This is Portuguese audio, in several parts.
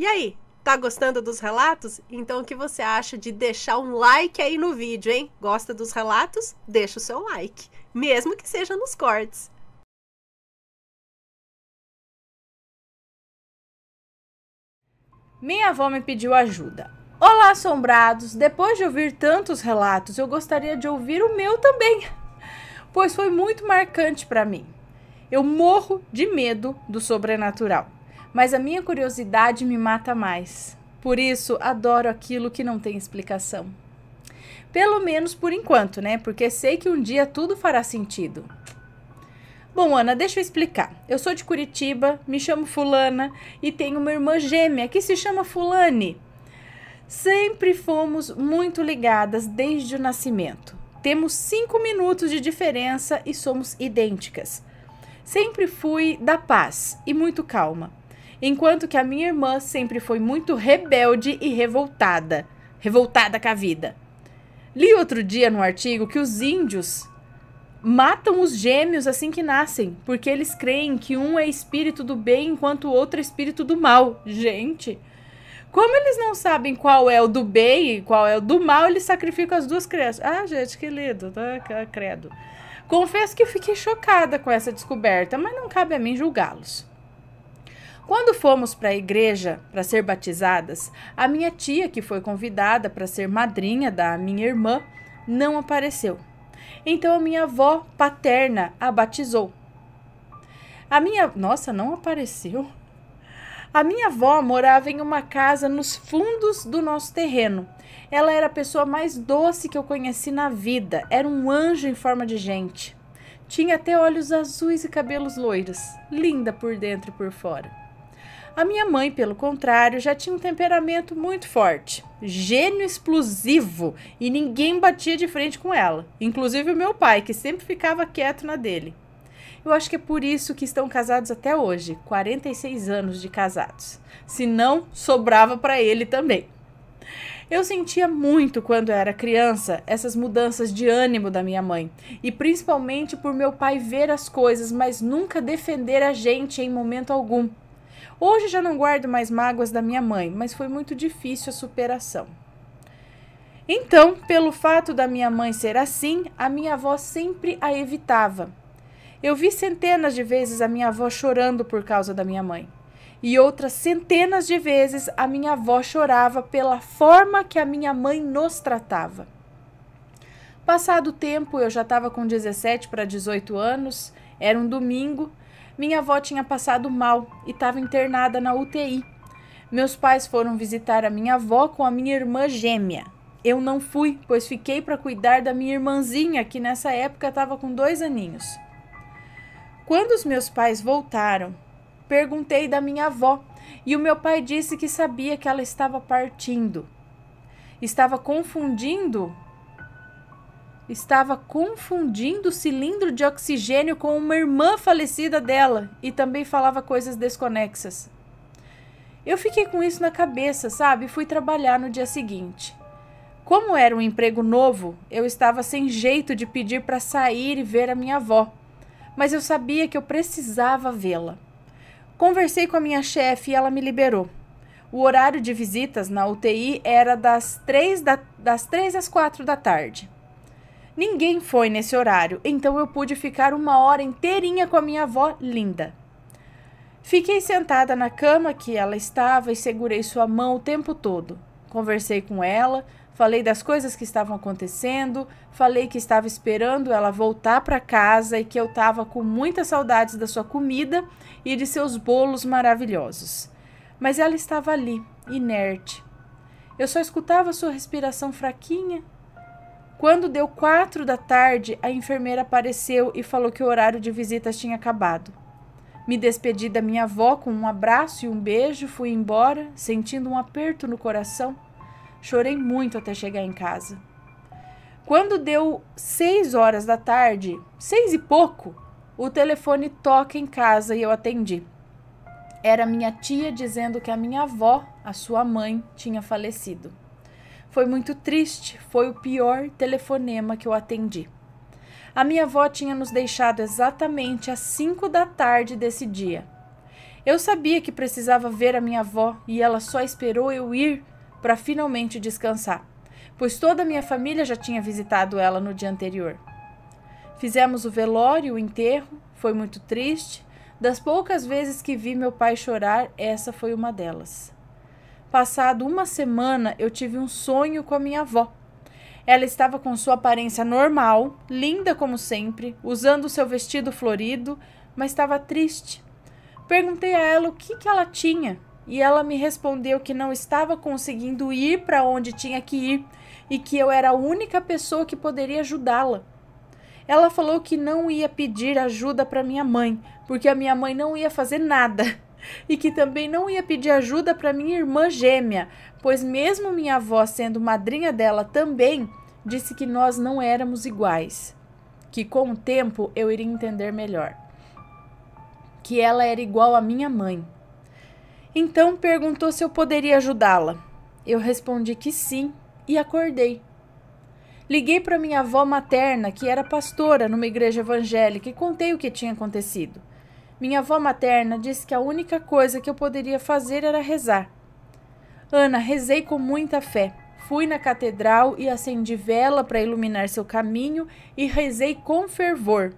E aí, tá gostando dos relatos? Então o que você acha de deixar um like aí no vídeo, hein? Gosta dos relatos? Deixa o seu like, mesmo que seja nos cortes. Minha avó me pediu ajuda. Olá, assombrados! Depois de ouvir tantos relatos, eu gostaria de ouvir o meu também, pois foi muito marcante para mim. Eu morro de medo do sobrenatural mas a minha curiosidade me mata mais. Por isso, adoro aquilo que não tem explicação. Pelo menos por enquanto, né? Porque sei que um dia tudo fará sentido. Bom, Ana, deixa eu explicar. Eu sou de Curitiba, me chamo Fulana e tenho uma irmã gêmea que se chama Fulane. Sempre fomos muito ligadas desde o nascimento. Temos cinco minutos de diferença e somos idênticas. Sempre fui da paz e muito calma enquanto que a minha irmã sempre foi muito rebelde e revoltada, revoltada com a vida. Li outro dia no artigo que os índios matam os gêmeos assim que nascem, porque eles creem que um é espírito do bem enquanto o outro é espírito do mal. Gente, como eles não sabem qual é o do bem e qual é o do mal, eles sacrificam as duas crianças. Ah, gente, que lindo, tá? credo. Confesso que fiquei chocada com essa descoberta, mas não cabe a mim julgá-los. Quando fomos para a igreja para ser batizadas, a minha tia, que foi convidada para ser madrinha da minha irmã, não apareceu. Então a minha avó paterna a batizou. A minha, nossa, não apareceu. A minha avó morava em uma casa nos fundos do nosso terreno. Ela era a pessoa mais doce que eu conheci na vida. Era um anjo em forma de gente. Tinha até olhos azuis e cabelos loiros, linda por dentro e por fora. A minha mãe, pelo contrário, já tinha um temperamento muito forte, gênio explosivo, e ninguém batia de frente com ela, inclusive o meu pai, que sempre ficava quieto na dele. Eu acho que é por isso que estão casados até hoje, 46 anos de casados. Se não, sobrava para ele também. Eu sentia muito quando era criança essas mudanças de ânimo da minha mãe, e principalmente por meu pai ver as coisas, mas nunca defender a gente em momento algum. Hoje já não guardo mais mágoas da minha mãe, mas foi muito difícil a superação. Então, pelo fato da minha mãe ser assim, a minha avó sempre a evitava. Eu vi centenas de vezes a minha avó chorando por causa da minha mãe. E outras centenas de vezes a minha avó chorava pela forma que a minha mãe nos tratava. Passado o tempo, eu já estava com 17 para 18 anos, era um domingo minha avó tinha passado mal e estava internada na UTI. Meus pais foram visitar a minha avó com a minha irmã gêmea. Eu não fui, pois fiquei para cuidar da minha irmãzinha, que nessa época estava com dois aninhos. Quando os meus pais voltaram, perguntei da minha avó e o meu pai disse que sabia que ela estava partindo. Estava confundindo estava confundindo o cilindro de oxigênio com uma irmã falecida dela e também falava coisas desconexas. Eu fiquei com isso na cabeça, sabe? Fui trabalhar no dia seguinte. Como era um emprego novo, eu estava sem jeito de pedir para sair e ver a minha avó, mas eu sabia que eu precisava vê-la. Conversei com a minha chefe e ela me liberou. O horário de visitas na UTI era das 3, da, das três às 4 da tarde. Ninguém foi nesse horário, então eu pude ficar uma hora inteirinha com a minha avó linda. Fiquei sentada na cama que ela estava e segurei sua mão o tempo todo. Conversei com ela, falei das coisas que estavam acontecendo, falei que estava esperando ela voltar para casa e que eu estava com muitas saudades da sua comida e de seus bolos maravilhosos. Mas ela estava ali, inerte. Eu só escutava sua respiração fraquinha quando deu quatro da tarde, a enfermeira apareceu e falou que o horário de visitas tinha acabado. Me despedi da minha avó com um abraço e um beijo, fui embora, sentindo um aperto no coração. Chorei muito até chegar em casa. Quando deu seis horas da tarde, seis e pouco, o telefone toca em casa e eu atendi. Era minha tia dizendo que a minha avó, a sua mãe, tinha falecido. Foi muito triste, foi o pior telefonema que eu atendi. A minha avó tinha nos deixado exatamente às 5 da tarde desse dia. Eu sabia que precisava ver a minha avó e ela só esperou eu ir para finalmente descansar, pois toda a minha família já tinha visitado ela no dia anterior. Fizemos o velório, e o enterro, foi muito triste. Das poucas vezes que vi meu pai chorar, essa foi uma delas. Passado uma semana, eu tive um sonho com a minha avó. Ela estava com sua aparência normal, linda como sempre, usando seu vestido florido, mas estava triste. Perguntei a ela o que, que ela tinha e ela me respondeu que não estava conseguindo ir para onde tinha que ir e que eu era a única pessoa que poderia ajudá-la. Ela falou que não ia pedir ajuda para minha mãe, porque a minha mãe não ia fazer nada e que também não ia pedir ajuda para minha irmã gêmea, pois, mesmo minha avó sendo madrinha dela também, disse que nós não éramos iguais, que com o tempo eu iria entender melhor, que ela era igual à minha mãe. Então perguntou se eu poderia ajudá-la. Eu respondi que sim e acordei. Liguei para minha avó materna, que era pastora numa igreja evangélica, e contei o que tinha acontecido. Minha avó materna disse que a única coisa que eu poderia fazer era rezar. Ana, rezei com muita fé. Fui na catedral e acendi vela para iluminar seu caminho e rezei com fervor.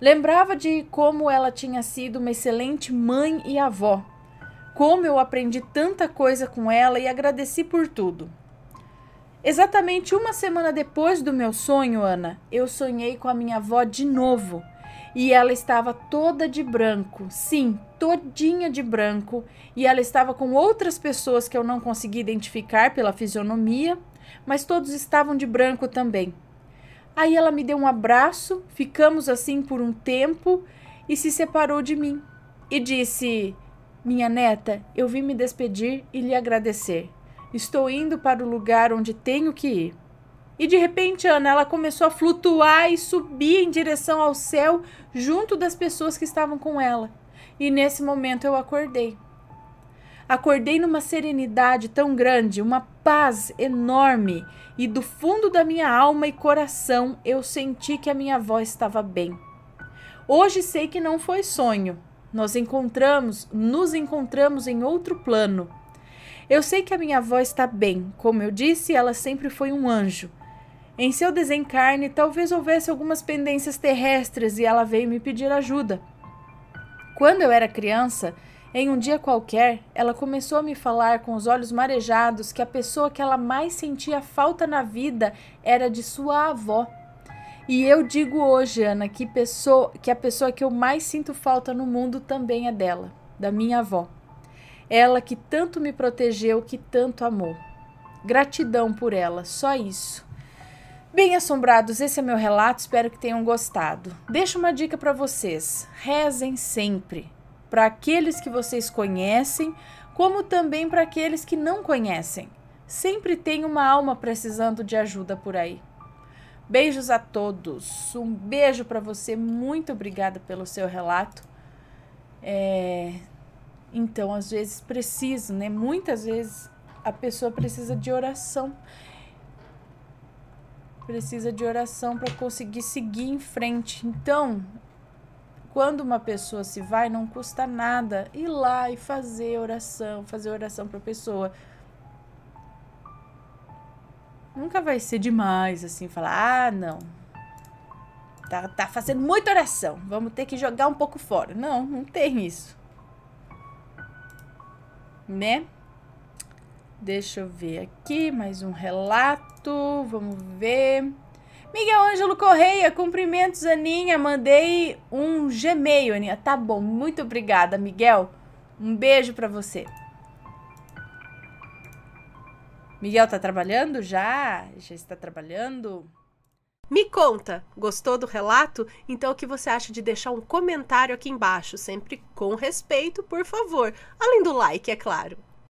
Lembrava de como ela tinha sido uma excelente mãe e avó. Como eu aprendi tanta coisa com ela e agradeci por tudo. Exatamente uma semana depois do meu sonho, Ana, eu sonhei com a minha avó de novo e ela estava toda de branco, sim, todinha de branco, e ela estava com outras pessoas que eu não consegui identificar pela fisionomia, mas todos estavam de branco também. Aí ela me deu um abraço, ficamos assim por um tempo e se separou de mim e disse: Minha neta, eu vim me despedir e lhe agradecer. Estou indo para o lugar onde tenho que ir. E de repente, Ana, ela começou a flutuar e subir em direção ao céu junto das pessoas que estavam com ela. E nesse momento eu acordei. Acordei numa serenidade tão grande, uma paz enorme, e do fundo da minha alma e coração eu senti que a minha voz estava bem. Hoje sei que não foi sonho. Nós encontramos, nos encontramos em outro plano. Eu sei que a minha voz está bem. Como eu disse, ela sempre foi um anjo. Em seu desencarne, talvez houvesse algumas pendências terrestres e ela veio me pedir ajuda. Quando eu era criança, em um dia qualquer, ela começou a me falar com os olhos marejados que a pessoa que ela mais sentia falta na vida era de sua avó. E eu digo hoje, Ana, que, pessoa, que a pessoa que eu mais sinto falta no mundo também é dela, da minha avó. Ela que tanto me protegeu, que tanto amou. Gratidão por ela, só isso. Bem, assombrados, esse é meu relato, espero que tenham gostado. Deixo uma dica para vocês: rezem sempre para aqueles que vocês conhecem, como também para aqueles que não conhecem. Sempre tem uma alma precisando de ajuda por aí. Beijos a todos. Um beijo para você. Muito obrigada pelo seu relato. É... Então, às vezes preciso, né? Muitas vezes a pessoa precisa de oração precisa de oração para conseguir seguir em frente. Então, quando uma pessoa se vai, não custa nada ir lá e fazer oração, fazer oração para a pessoa. Nunca vai ser demais assim falar: "Ah, não. Tá, tá fazendo muita oração. Vamos ter que jogar um pouco fora". Não, não tem isso. Né? Deixa eu ver aqui, mais um relato, vamos ver. Miguel Ângelo Correia, cumprimentos, Aninha, mandei um Gmail, Aninha. Tá bom, muito obrigada, Miguel. Um beijo para você. Miguel tá trabalhando já? Já está trabalhando? Me conta, gostou do relato? Então o que você acha de deixar um comentário aqui embaixo, sempre com respeito, por favor, além do like, é claro.